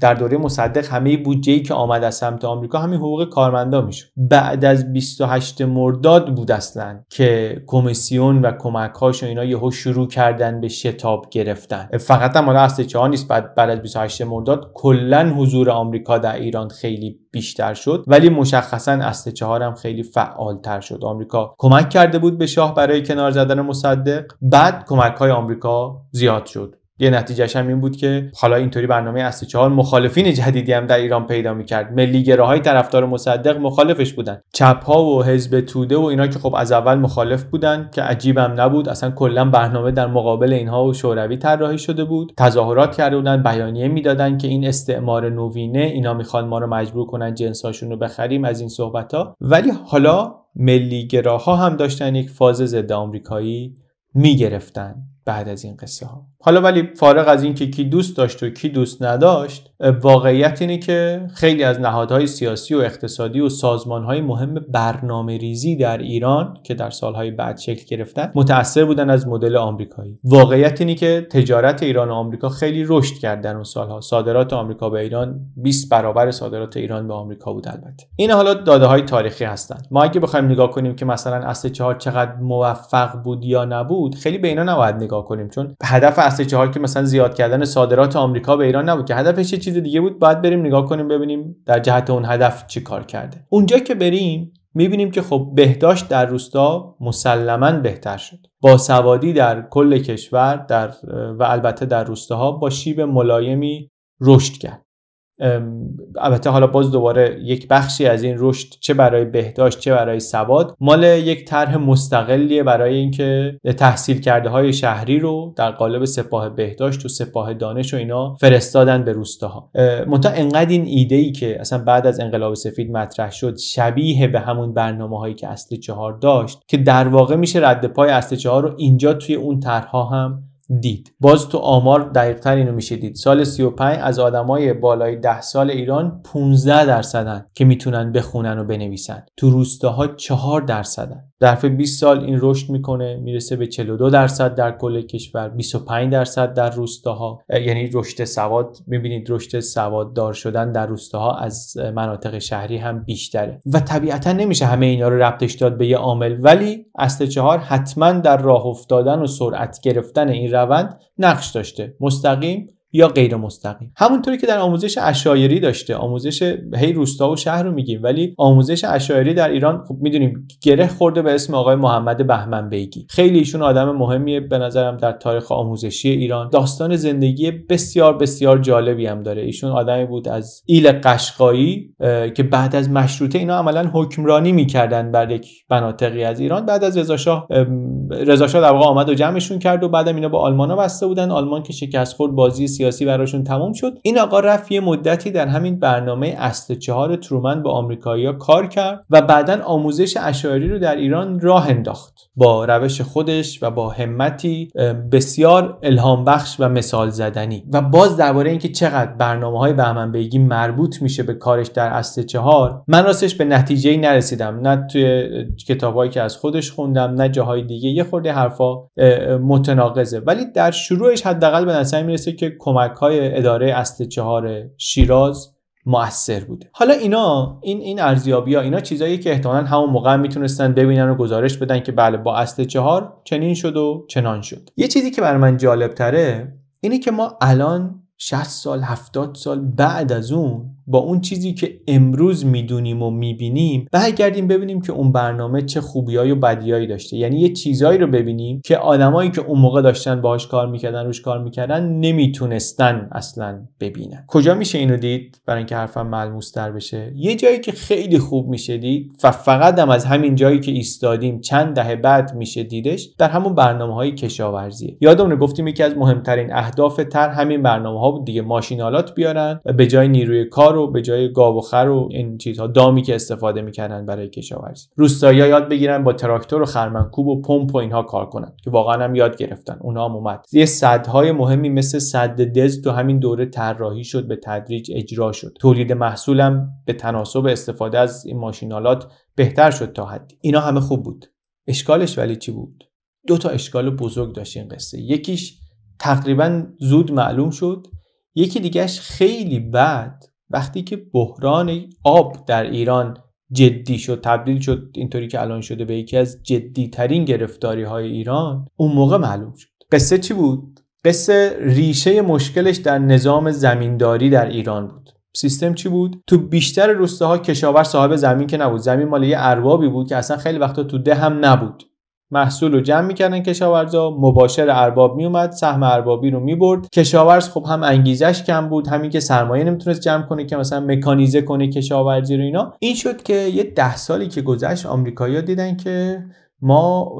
در دوره مصدق همه بودجه ای که آمد از سمت آمریکا همین حقوق کارمندا میشد بعد از 28 مرداد بود اصلا که کمیسیون و کمکهاش و اینا یهو شروع کردن به شتاب گرفتن فقط هم حالا اصل چهار نیست بعد بعد از 28 مرداد کلا حضور آمریکا در ایران خیلی بیشتر شد ولی مشخصا اصل چهار هم خیلی فعالتر شد آمریکا کمک کرده بود به شاه برای کنار زدن مصدق بعد کمک های آمریکا زیاد شد یه نتیجهش هم این بود که حالا اینطوری برنامه اصل چهار مخالفین جدیدی هم در ایران پیدا میکرد گراهای طرفدار مصدق مخالفش بودن چپ ها و حزب توده و اینا که خب از اول مخالف بودن که عجیبم نبود اصلا کلا برنامه در مقابل اینها و شوروی طراحی شده بود تظاهرات کرده بودن بیانیه میدادن که این استعمار نوینه اینا میخوان ما رو مجبور کنن جنساشون رو بخریم از این صحبت ها ولی حالا ملیگراها هم داشتن یک فاز ضد آمریکایی میگرفتن بعد از این قصه ها حالا ولی فارغ از اینکه کی دوست داشت و کی دوست نداشت واقعیت اینه که خیلی از نهادهای سیاسی و اقتصادی و سازمانهای مهم برنامه ریزی در ایران که در سالهای بعد شکل گرفتن متأثر بودن از مدل آمریکایی واقعیت اینه که تجارت ایران و آمریکا خیلی رشد کرد در اون سالها صادرات آمریکا به ایران 20 برابر صادرات ایران به آمریکا بود البته این حالا داده های تاریخی هستند ما اگه بخوایم نگاه کنیم که مثلا اصل چهار چقدر موفق بود یا نبود خیلی به اینا نباید نگاه کنیم چون هدف بحث چهار که مثلا زیاد کردن صادرات آمریکا به ایران نبود که هدفش یه چیز دیگه بود باید بریم نگاه کنیم ببینیم در جهت اون هدف چی کار کرده اونجا که بریم میبینیم که خب بهداشت در روستا مسلما بهتر شد با سوادی در کل کشور در و البته در روستاها با شیب ملایمی رشد کرد البته حالا باز دوباره یک بخشی از این رشد چه برای بهداشت چه برای سواد مال یک طرح مستقلیه برای اینکه تحصیل کرده های شهری رو در قالب سپاه بهداشت و سپاه دانش و اینا فرستادن به روستاها منتها انقدر این ایده ای که اصلا بعد از انقلاب سفید مطرح شد شبیه به همون برنامه هایی که اصل چهار داشت که در واقع میشه رد پای اصل چهار رو اینجا توی اون طرحها هم دید باز تو آمار دقیقتر اینو میشه دید سال 35 از آدمای بالای 10 سال ایران 15 درصدن که میتونن بخونن و بنویسن تو روستاها 4 درصدن ظرف 20 سال این رشد میکنه میرسه به 42 درصد در کل کشور 25 درصد در روستاها یعنی رشد سواد میبینید رشد دار شدن در روستاها از مناطق شهری هم بیشتره و طبیعتا نمیشه همه اینا رو ربطش داد به یه عامل ولی اصل چهار حتما در راه افتادن و سرعت گرفتن این روند نقش داشته مستقیم یا غیر مستقیم همونطوری که در آموزش اشایری داشته آموزش هی روستا و شهر رو میگیم ولی آموزش اشایری در ایران خب میدونیم گره خورده به اسم آقای محمد بهمن بیگی خیلی ایشون آدم مهمیه به نظرم در تاریخ آموزشی ایران داستان زندگی بسیار بسیار جالبی هم داره ایشون آدمی بود از ایل قشقایی که بعد از مشروطه اینا عملا حکمرانی میکردن بر یک مناطقی از ایران بعد از رضا شاه رضا آمد و جمعشون کرد و بعدم اینا با آلمانا بسته بودن آلمان که شکست خورد بازی سیاسی براشون تمام شد این آقا رفت یه مدتی در همین برنامه اصل چهار ترومن با آمریکایی‌ها کار کرد و بعدا آموزش اشاعری رو در ایران راه انداخت با روش خودش و با همتی بسیار الهام بخش و مثال زدنی و باز درباره اینکه چقدر برنامه های بهمن بیگی مربوط میشه به کارش در اصل چهار من راستش به نتیجه ای نرسیدم نه توی کتابهایی که از خودش خوندم نه جاهای دیگه یه خورده حرفا متناقضه ولی در شروعش حداقل به نظر میرسه که کمک های اداره اصل چهار شیراز موثر بوده حالا اینا این این ارزیابی ها اینا چیزایی که احتمالا همون موقع میتونستن ببینن و گزارش بدن که بله با اصل چهار چنین شد و چنان شد یه چیزی که برای من جالب تره اینه که ما الان 60 سال 70 سال بعد از اون با اون چیزی که امروز میدونیم و میبینیم برگردیم ببینیم که اون برنامه چه خوبیایی و بدیایی داشته یعنی یه چیزایی رو ببینیم که آدمایی که اون موقع داشتن باهاش کار میکردن روش کار میکردن نمیتونستن اصلا ببینن کجا میشه اینو دید برای اینکه حرفم ملموس تر بشه یه جایی که خیلی خوب میشه دید و فقط هم از همین جایی که ایستادیم چند دهه بعد میشه دیدش در همون برنامه های یادمون یادمونه گفتیم یکی از مهمترین اهداف تر همین برنامه ها بود دیگه ماشینالات بیارن و به جای نیروی کار رو به جای گاو و خر و این چیزها دامی که استفاده میکنن برای کشاورزی روستایی‌ها یاد بگیرن با تراکتور و خرمنکوب و پمپ و اینها کار کنن که واقعا هم یاد گرفتن اونا هم اومد یه صدهای مهمی مثل صد دز تو همین دوره طراحی شد به تدریج اجرا شد تولید محصولم به تناسب استفاده از این ماشینالات بهتر شد تا حدی اینا همه خوب بود اشکالش ولی چی بود دو تا اشکال بزرگ داشت این قصه یکیش تقریبا زود معلوم شد یکی دیگهش خیلی بعد وقتی که بحران آب در ایران جدی شد تبدیل شد اینطوری که الان شده به یکی از جدی ترین گرفتاری های ایران اون موقع معلوم شد قصه چی بود قصه ریشه مشکلش در نظام زمینداری در ایران بود سیستم چی بود تو بیشتر روستاها کشاورز صاحب زمین که نبود زمین مال یه اربابی بود که اصلا خیلی وقتا تو ده هم نبود محصول رو جمع میکردن کشاورزا مباشر ارباب میومد سهم اربابی رو میبرد کشاورز خب هم انگیزش کم بود همین که سرمایه نمیتونست جمع کنه که مثلا مکانیزه کنه کشاورزی رو اینا این شد که یه ده سالی که گذشت آمریکایی‌ها دیدن که ما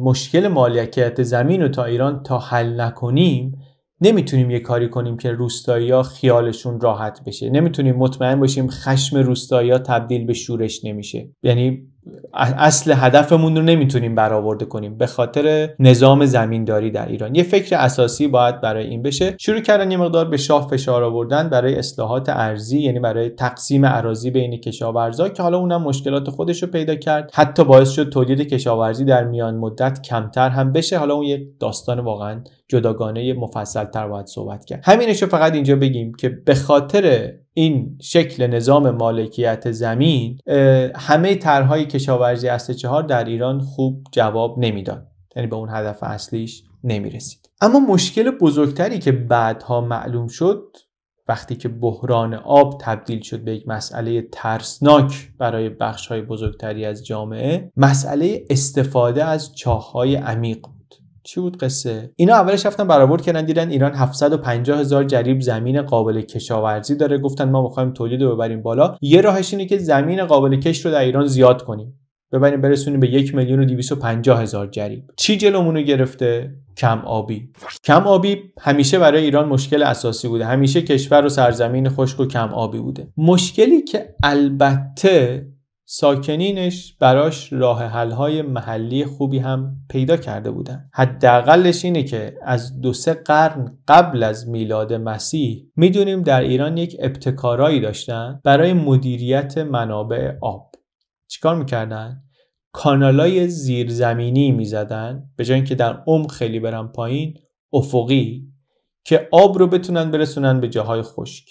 مشکل مالکیت زمین رو تا ایران تا حل نکنیم نمیتونیم یه کاری کنیم که روستایی ها خیالشون راحت بشه نمیتونیم مطمئن باشیم خشم روستایی تبدیل به شورش نمیشه یعنی اصل هدفمون رو نمیتونیم برآورده کنیم به خاطر نظام زمینداری در ایران یه فکر اساسی باید برای این بشه شروع کردن یه مقدار به شاه فشار آوردن برای اصلاحات ارزی یعنی برای تقسیم اراضی بین کشاورزا که حالا اونم مشکلات خودش رو پیدا کرد حتی باعث شد تولید کشاورزی در میان مدت کمتر هم بشه حالا اون یه داستان واقعا جداگانه مفصل تر باید صحبت کرد همینش فقط اینجا بگیم که به خاطر این شکل نظام مالکیت زمین همه طرحهای کشاورزی اصل چهار در ایران خوب جواب نمیداد یعنی به اون هدف اصلیش نمیرسید اما مشکل بزرگتری که بعدها معلوم شد وقتی که بحران آب تبدیل شد به یک مسئله ترسناک برای بخش های بزرگتری از جامعه مسئله استفاده از های عمیق چی بود قصه اینا اولش رفتن برآورد کردن دیدن ایران 750 هزار جریب زمین قابل کشاورزی داره گفتن ما میخوایم تولید رو ببریم بالا یه راهش اینه که زمین قابل کش رو در ایران زیاد کنیم ببریم برسونیم به یک میلیون و هزار جریب چی جلومونو گرفته کم آبی کم آبی همیشه برای ایران مشکل اساسی بوده همیشه کشور و سرزمین خشک و کم آبی بوده مشکلی که البته ساکنینش براش راه های محلی خوبی هم پیدا کرده بودند. حداقلش اینه که از دو سه قرن قبل از میلاد مسیح میدونیم در ایران یک ابتکارایی داشتن برای مدیریت منابع آب چیکار میکردن؟ کانالای زیرزمینی میزدن به جای که در عمق خیلی برن پایین افقی که آب رو بتونن برسونن به جاهای خشک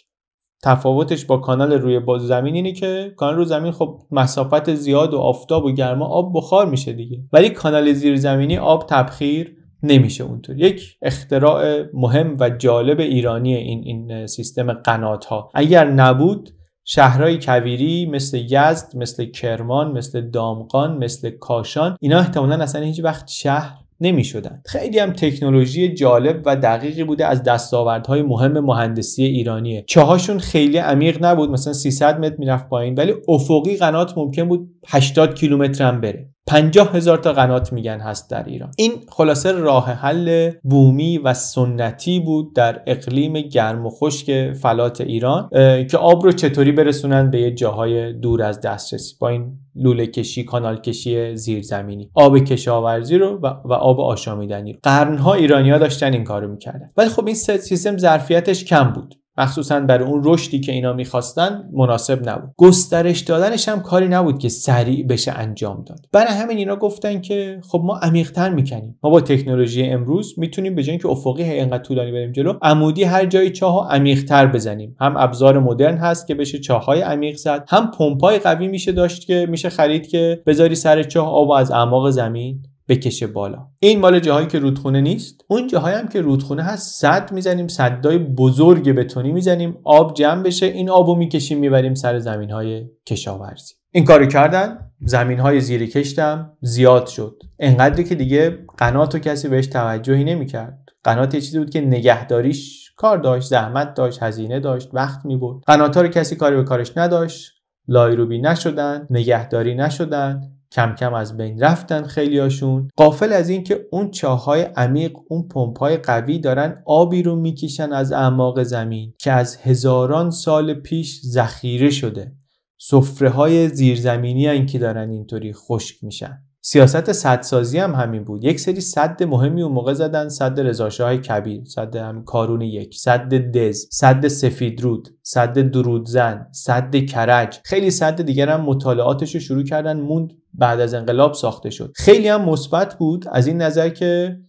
تفاوتش با کانال روی باز زمین اینه که کانال روی زمین خب مسافت زیاد و آفتاب و گرما آب بخار میشه دیگه ولی کانال زیرزمینی آب تبخیر نمیشه اونطور یک اختراع مهم و جالب ایرانی این این سیستم قنات ها اگر نبود شهرهای کویری مثل یزد مثل کرمان مثل دامقان مثل کاشان اینا احتمالا اصلا هیچ وقت شهر نمی شدن. خیلی هم تکنولوژی جالب و دقیقی بوده از دستاوردهای مهم مهندسی ایرانیه چاهاشون خیلی عمیق نبود مثلا 300 متر میرفت پایین ولی افقی قنات ممکن بود 80 کیلومتر هم بره 50 هزار تا قنات میگن هست در ایران این خلاصه راه حل بومی و سنتی بود در اقلیم گرم و خشک فلات ایران که آب رو چطوری برسونن به یه جاهای دور از دسترسی با این لوله کشی کانال کشی زیرزمینی آب کشاورزی رو و, آب آشامیدنی رو قرنها ایرانیا داشتن این کارو میکردن ولی خب این سیستم ظرفیتش کم بود مخصوصا برای اون رشدی که اینا میخواستن مناسب نبود گسترش دادنش هم کاری نبود که سریع بشه انجام داد برای همین اینا گفتن که خب ما عمیقتر میکنیم ما با تکنولوژی امروز میتونیم به جای اینکه افقی اینقدر طولانی بریم جلو عمودی هر جای چاه عمیقتر بزنیم هم ابزار مدرن هست که بشه های عمیق زد هم پمپای قوی میشه داشت که میشه خرید که بذاری سر چاه آب از اعماق زمین بکشه بالا این مال جاهایی که رودخونه نیست اون جاهایی هم که رودخونه هست صد میزنیم صدای بزرگ بتونی میزنیم آب جمع بشه این آبو میکشیم میبریم سر زمین های کشاورزی این کارو کردن زمین های زیر کشتم زیاد شد انقدری که دیگه قنات کسی بهش توجهی نمیکرد قنات یه چیزی بود که نگهداریش کار داشت زحمت داشت هزینه داشت وقت میبرد. رو کسی کاری به کارش نداشت لایروبی نشدن نگهداری نشدن کم کم از بین رفتن خیلیاشون قافل از اینکه اون چاهای عمیق اون پمپای قوی دارن آبی رو میکشن از اعماق زمین که از هزاران سال پیش ذخیره شده سفره های زیرزمینی هن که دارن اینطوری خشک میشن سیاست صدسازی هم همین بود یک سری صد مهمی اون موقع زدن صد رضاشاه کبیر صد هم کارون یک صد دز صد سفیدرود صد درودزن صد کرج خیلی صد دیگر هم مطالعاتش رو شروع کردن موند بعد از انقلاب ساخته شد خیلی هم مثبت بود از این نظر که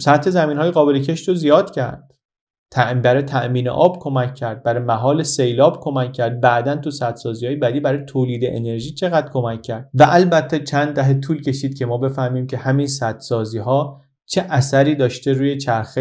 سطح زمین های قابل کشت رو زیاد کرد برای تأمین آب کمک کرد برای محال سیلاب کمک کرد بعدا تو سدسازی های بعدی برای تولید انرژی چقدر کمک کرد و البته چند دهه طول کشید که ما بفهمیم که همین سدسازی ها چه اثری داشته روی چرخه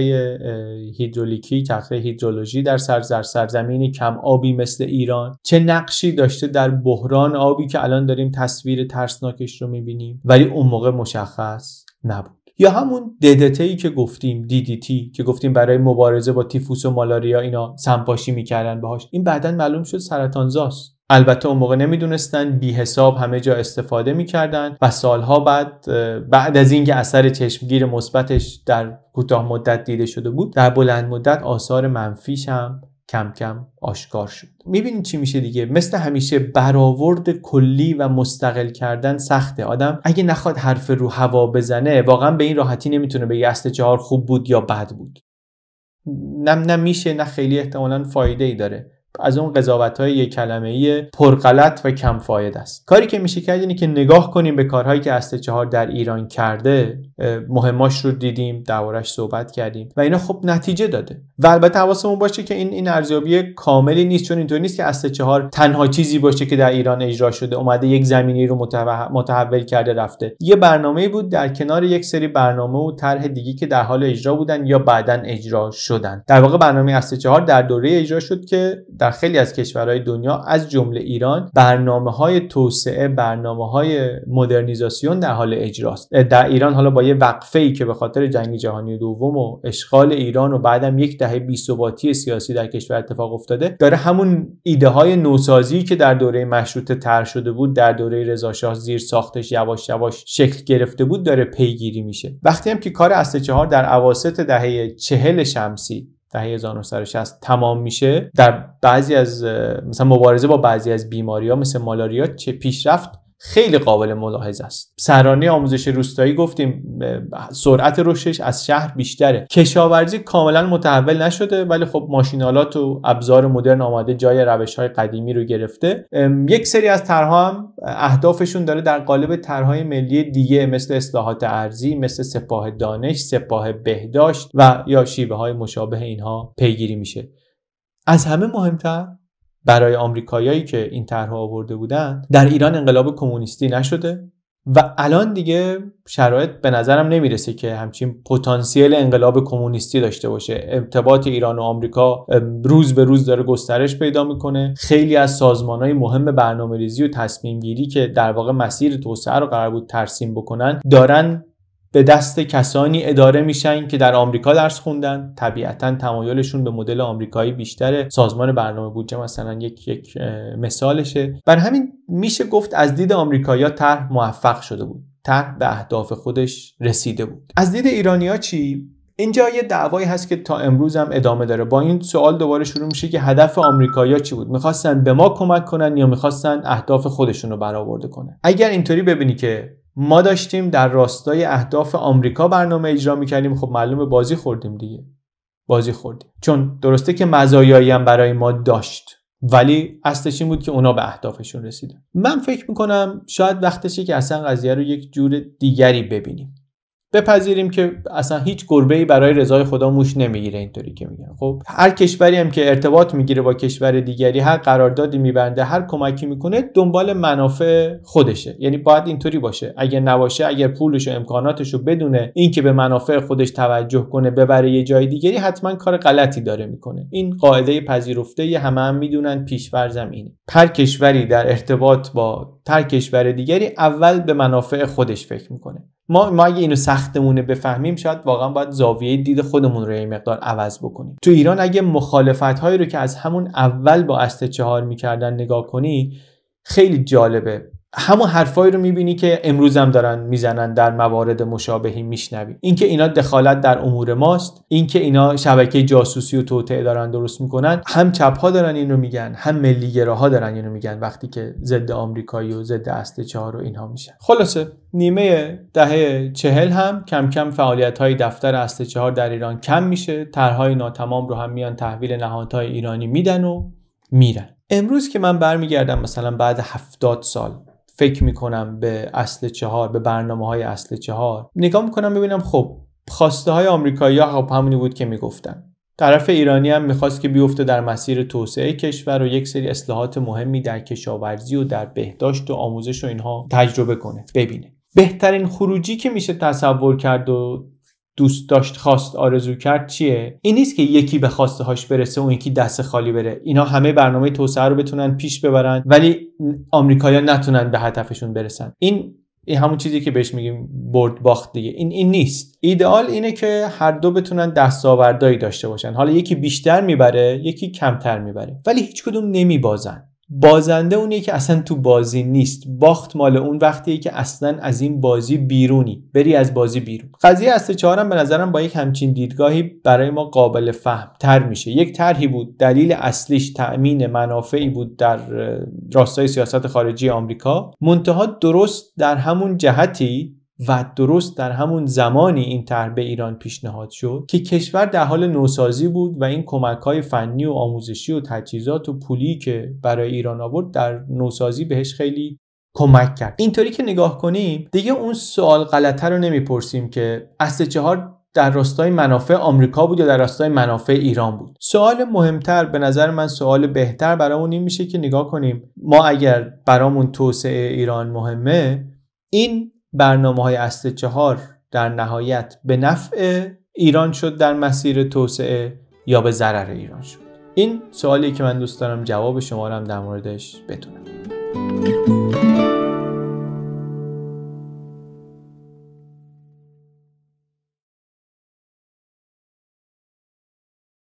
هیدرولیکی چرخه هیدرولوژی در سرزر سرزمینی کم آبی مثل ایران چه نقشی داشته در بحران آبی که الان داریم تصویر ترسناکش رو میبینیم ولی اون موقع مشخص نبود یا همون ددته که گفتیم دیدیتی که گفتیم برای مبارزه با تیفوس و مالاریا اینا سمپاشی میکردن باهاش این بعدا معلوم شد سرطانزاست البته اون موقع نمیدونستن بی حساب همه جا استفاده میکردن و سالها بعد بعد از اینکه اثر چشمگیر مثبتش در کوتاه مدت دیده شده بود در بلند مدت آثار منفیش هم کم کم آشکار شد میبینید چی میشه دیگه مثل همیشه برآورد کلی و مستقل کردن سخته آدم اگه نخواد حرف رو هوا بزنه واقعا به این راحتی نمیتونه بگه اصل چهار خوب بود یا بد بود نم نمیشه، میشه نه خیلی احتمالا فایده ای داره از اون قضاوت های یک کلمه ای پرغلط و کم فاید است کاری که میشه کرد اینه که نگاه کنیم به کارهایی که است چهار در ایران کرده مهماش رو دیدیم دورش صحبت کردیم و اینا خب نتیجه داده و البته حواسمون باشه که این این ارزیابی کاملی نیست چون اینطور نیست که اصل چهار تنها چیزی باشه که در ایران اجرا شده اومده یک زمینی رو متحول کرده رفته یه برنامه بود در کنار یک سری برنامه و طرح دیگه که در حال اجرا بودن یا بعدا اجرا شدن در واقع برنامه اصل چهار در دوره اجرا شد که در خیلی از کشورهای دنیا از جمله ایران برنامه های توسعه برنامه های مدرنیزاسیون در حال اجراست در ایران حالا با یه وقفه ای که به خاطر جنگ جهانی دوم و اشغال ایران و بعدم یک دهه بی‌ثباتی سیاسی در کشور اتفاق افتاده داره همون ایده های نوسازی که در دوره مشروطه تر شده بود در دوره رضاشاه زیر ساختش یواش یواش شکل گرفته بود داره پیگیری میشه وقتی هم که کار اصل چهار در اواسط دهه چهل شمسی دهه 1960 تمام میشه در بعضی از مثلا مبارزه با بعضی از بیماری ها مثل مالاریا چه پیشرفت خیلی قابل ملاحظه است سرانه آموزش روستایی گفتیم سرعت رشدش از شهر بیشتره کشاورزی کاملا متحول نشده ولی خب ماشینالات و ابزار مدرن آماده جای روش های قدیمی رو گرفته یک سری از طرها هم اهدافشون داره در قالب طرحهای ملی دیگه مثل اصلاحات ارزی مثل سپاه دانش سپاه بهداشت و یا شیوه های مشابه اینها پیگیری میشه از همه مهمتر برای آمریکاییایی که این طرح آورده بودند در ایران انقلاب کمونیستی نشده و الان دیگه شرایط به نظرم نمیرسه که همچین پتانسیل انقلاب کمونیستی داشته باشه ارتباط ایران و آمریکا روز به روز داره گسترش پیدا میکنه خیلی از سازمان های مهم برنامه ریزی و تصمیم گیری که در واقع مسیر توسعه رو قرار بود ترسیم بکنن دارن به دست کسانی اداره میشن که در آمریکا درس خوندن طبیعتا تمایلشون به مدل آمریکایی بیشتره سازمان برنامه بودجه مثلا یک یک مثالشه بر همین میشه گفت از دید آمریکایی‌ها طرح موفق شده بود طرح به اهداف خودش رسیده بود از دید ایرانیا چی اینجا یه دعوایی هست که تا امروز هم ادامه داره با این سوال دوباره شروع میشه که هدف آمریکایا چی بود میخواستن به ما کمک کنن یا میخواستن اهداف خودشون رو برآورده کنن اگر اینطوری ببینی که ما داشتیم در راستای اهداف آمریکا برنامه اجرا میکردیم خب معلومه بازی خوردیم دیگه بازی خوردیم چون درسته که مزایایی هم برای ما داشت ولی اصلش این بود که اونا به اهدافشون رسیدن من فکر میکنم شاید وقتشه که اصلا قضیه رو یک جور دیگری ببینیم بپذیریم که اصلا هیچ گربه ای برای رضای خدا موش نمیگیره اینطوری که میگن خب هر کشوری هم که ارتباط میگیره با کشور دیگری هر قراردادی میبنده هر کمکی میکنه دنبال منافع خودشه یعنی باید اینطوری باشه اگر نباشه اگر پولش و امکاناتش رو بدونه اینکه به منافع خودش توجه کنه ببره یه جای دیگری حتما کار غلطی داره میکنه این قاعده پذیرفته همه هم میدونن پیشورزم اینه هر کشوری در ارتباط با هر کشور دیگری اول به منافع خودش فکر میکنه ما ما اگه اینو سختمونه بفهمیم شاید واقعا باید زاویه دید خودمون رو یه مقدار عوض بکنیم تو ایران اگه مخالفت هایی رو که از همون اول با است چهار میکردن نگاه کنی خیلی جالبه همون حرفایی رو میبینی که امروز هم دارن میزنن در موارد مشابهی میشنوی اینکه اینا دخالت در امور ماست اینکه اینا شبکه جاسوسی و توطعه دارن درست میکنن هم چپ ها دارن اینو میگن هم ملیگراها دارن اینو میگن وقتی که ضد آمریکایی و ضد اصل چهار و اینها میشن خلاصه نیمه دهه چهل هم کم کم فعالیت های دفتر اصل چهار در ایران کم میشه طرحهای ناتمام رو هم میان تحویل نهادهای ایرانی میدن و میرن امروز که من برمیگردم مثلا بعد هفتاد سال فکر میکنم به اصل چهار به برنامه های اصل چهار نگاه میکنم ببینم خب خواسته های آمریکایی ها خب همونی بود که میگفتن طرف ایرانی هم میخواست که بیفته در مسیر توسعه کشور و یک سری اصلاحات مهمی در کشاورزی و در بهداشت و آموزش و اینها تجربه کنه ببینه بهترین خروجی که میشه تصور کرد و دوست داشت خواست آرزو کرد چیه این نیست که یکی به خواسته هاش برسه اون یکی دست خالی بره اینا همه برنامه توسعه رو بتونن پیش ببرن ولی آمریکایا نتونن به هدفشون برسن این این همون چیزی که بهش میگیم برد باخت دیگه این این نیست ایدئال اینه که هر دو بتونن دستاوردهایی داشته باشن حالا یکی بیشتر میبره یکی کمتر میبره ولی هیچ کدوم نمیبازن بازنده اونیه که اصلا تو بازی نیست باخت مال اون وقتیه که اصلا از این بازی بیرونی بری از بازی بیرون قضیه اصل چهارم به نظرم با یک همچین دیدگاهی برای ما قابل فهم تر میشه یک طرحی بود دلیل اصلیش تأمین منافعی بود در راستای سیاست خارجی آمریکا منتها درست در همون جهتی و درست در همون زمانی این طرح به ایران پیشنهاد شد که کشور در حال نوسازی بود و این کمک های فنی و آموزشی و تجهیزات و پولی که برای ایران آورد در نوسازی بهش خیلی کمک کرد اینطوری که نگاه کنیم دیگه اون سوال غلطه رو نمیپرسیم که اصل چهار در راستای منافع آمریکا بود یا در راستای منافع ایران بود سوال مهمتر به نظر من سوال بهتر برامون این میشه که نگاه کنیم ما اگر برامون توسعه ایران مهمه این برنامه های اصل چهار در نهایت به نفع ایران شد در مسیر توسعه یا به ضرر ایران شد این سوالی که من دوست دارم جواب شما رو هم در موردش بدونم